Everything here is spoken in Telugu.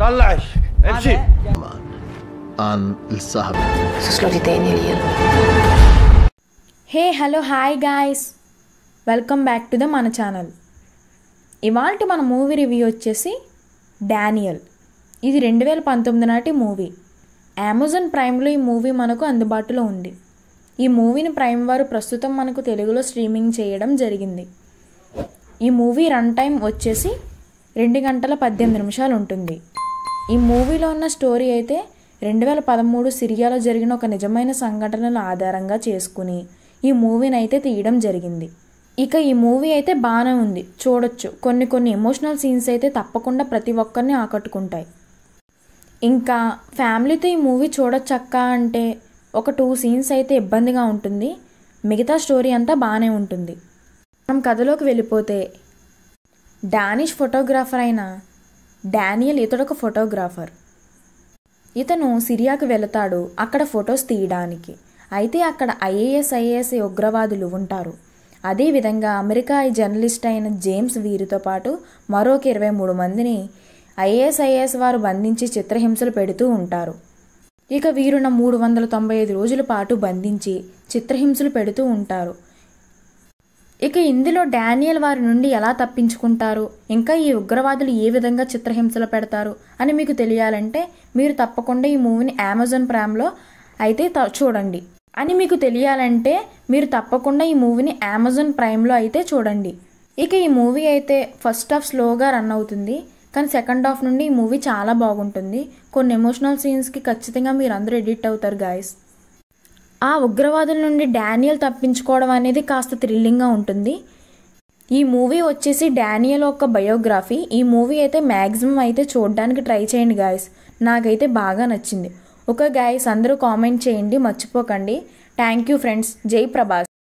طلعش امشي عن hey hello hi guys welcome back to the మన ఛానల్ ఇవాళ మన మూవీ రివ్యూ వచ్చేసి డానియల్ ఇది రెండు వేల పంతొమ్మిది నాటి మూవీ అమెజాన్ ప్రైమ్లో ఈ మూవీ మనకు అందుబాటులో ఉంది ఈ మూవీని ప్రైమ్ వారు ప్రస్తుతం మనకు తెలుగులో స్ట్రీమింగ్ చేయడం జరిగింది ఈ మూవీ రన్ టైం వచ్చేసి రెండు గంటల పద్దెనిమిది నిమిషాలు ఉంటుంది ఈ మూవీలో ఉన్న స్టోరీ అయితే రెండు వేల పదమూడు సిరియాలో జరిగిన ఒక నిజమైన సంఘటనల ఆధారంగా చేసుకుని ఈ మూవీని అయితే తీయడం జరిగింది ఇక ఈ మూవీ అయితే బాగానే ఉంది చూడొచ్చు కొన్ని కొన్ని ఎమోషనల్ సీన్స్ అయితే తప్పకుండా ప్రతి ఒక్కరిని ఆకట్టుకుంటాయి ఇంకా ఫ్యామిలీతో ఈ మూవీ చూడొచ్చక్క అంటే ఒక టూ సీన్స్ అయితే ఇబ్బందిగా ఉంటుంది మిగతా స్టోరీ అంతా బాగానే ఉంటుంది మనం కథలోకి వెళ్ళిపోతే డానిష్ ఫోటోగ్రాఫర్ అయిన డానియల్ ఇతడొక ఫోటోగ్రాఫర్ ఇతను సిరియాకు వెళతాడు అక్కడ ఫొటోస్ తీయడానికి అయితే అక్కడ ఐఏఎస్ ఐఏఎస్ ఉగ్రవాదులు ఉంటారు అదేవిధంగా అమెరికా జర్నలిస్ట్ అయిన జేమ్స్ వీరితో పాటు మరొక ఇరవై మూడు మందిని ఐఏఎస్ ఐఏఎస్ వారు బంధించి చిత్రహింసలు పెడుతూ ఉంటారు ఇక వీరున మూడు వందల తొంభై ఐదు రోజుల పాటు బంధించి చిత్రహింసలు పెడుతూ ఉంటారు ఇక ఇందులో డానియల్ వారి నుండి ఎలా తప్పించుకుంటారు ఇంకా ఈ ఉగ్రవాదులు ఏ విధంగా చిత్రహింసలు పెడతారు అని మీకు తెలియాలంటే మీరు తప్పకుండా ఈ మూవీని అమెజాన్ ప్రైమ్లో అయితే చూడండి అని మీకు తెలియాలంటే మీరు తప్పకుండా ఈ మూవీని అమెజాన్ ప్రైమ్లో అయితే చూడండి ఇక ఈ మూవీ అయితే ఫస్ట్ హాఫ్ స్లోగా రన్ అవుతుంది కానీ సెకండ్ హాఫ్ నుండి ఈ మూవీ చాలా బాగుంటుంది కొన్ని ఎమోషనల్ సీన్స్కి ఖచ్చితంగా మీరు అందరూ ఎడిట్ అవుతారు గాయస్ ఆ ఉగ్రవాదుల నుండి డానియల్ తప్పించుకోవడం అనేది కాస్త థ్రిల్లింగ్గా ఉంటుంది ఈ మూవీ వచ్చేసి డానియల్ ఒక బయోగ్రఫీ ఈ మూవీ అయితే మ్యాక్సిమం అయితే చూడడానికి ట్రై చేయండి గాయస్ నాకైతే బాగా నచ్చింది ఒక గాయస్ అందరూ కామెంట్ చేయండి మర్చిపోకండి థ్యాంక్ యూ ఫ్రెండ్స్ జై ప్రభాస్